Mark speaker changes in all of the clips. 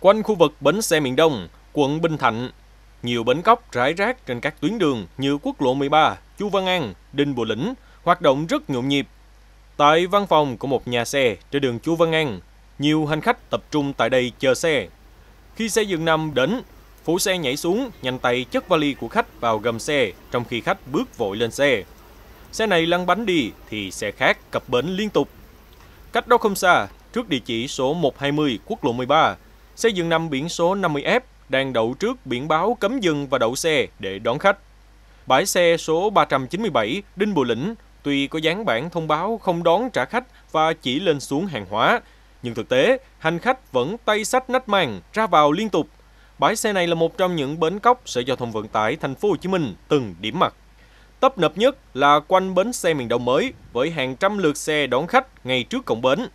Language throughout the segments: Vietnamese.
Speaker 1: Quanh khu vực bến xe miền Đông, quận Bình Thạnh, nhiều bến cóc rải rác trên các tuyến đường như quốc lộ 13, Chu Văn An, Đinh Bộ Lĩnh hoạt động rất nhộn nhịp. Tại văn phòng của một nhà xe trên đường Chu Văn An, nhiều hành khách tập trung tại đây chờ xe. Khi xe dừng nằm đến, phụ xe nhảy xuống, nhanh tay chất vali của khách vào gầm xe trong khi khách bước vội lên xe. Xe này lăn bánh đi thì xe khác cập bến liên tục. Cách đó không xa, trước địa chỉ số 120 quốc lộ 13, Xe dừng nằm biển số 50F đang đậu trước biển báo cấm dừng và đậu xe để đón khách. Bãi xe số 397 Đinh Bộ Lĩnh tuy có dán bản thông báo không đón trả khách và chỉ lên xuống hàng hóa, nhưng thực tế hành khách vẫn tay sách nách màng ra vào liên tục. Bãi xe này là một trong những bến cóc Sở Giao thông Vận tải Thành phố Hồ Chí Minh từng điểm mặt. Tấp nập nhất là quanh bến xe miền Đông mới với hàng trăm lượt xe đón khách ngay trước cổng bến.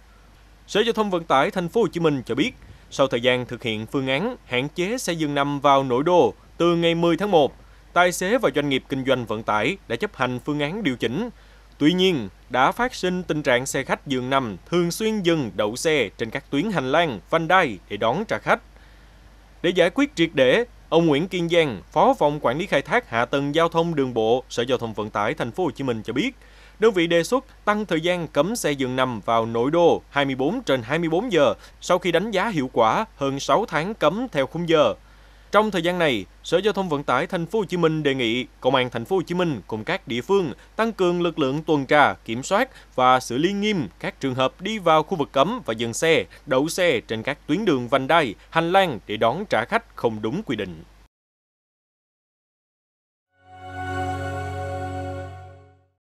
Speaker 1: Sở Giao thông Vận tải Thành phố Hồ Chí Minh cho biết sau thời gian thực hiện phương án hạn chế xe dừng nằm vào nội đô từ ngày 10 tháng 1, tài xế và doanh nghiệp kinh doanh vận tải đã chấp hành phương án điều chỉnh. Tuy nhiên, đã phát sinh tình trạng xe khách dừng nằm thường xuyên dừng đậu xe trên các tuyến hành lang, vành đai để đón trả khách. Để giải quyết triệt để, ông Nguyễn Kiên Giang, Phó phòng quản lý khai thác hạ tầng giao thông đường bộ, Sở Giao thông Vận tải Thành phố Hồ Chí Minh cho biết, Đơn vị đề xuất tăng thời gian cấm xe dừng nằm vào nội đô 24 trên 24 giờ sau khi đánh giá hiệu quả hơn 6 tháng cấm theo khung giờ. Trong thời gian này, Sở Giao thông Vận tải Thành phố Hồ Chí Minh đề nghị Công an Thành phố Hồ Chí Minh cùng các địa phương tăng cường lực lượng tuần tra, kiểm soát và xử lý nghiêm các trường hợp đi vào khu vực cấm và dừng xe, đậu xe trên các tuyến đường vành đai, hành lang để đón trả khách không đúng quy định.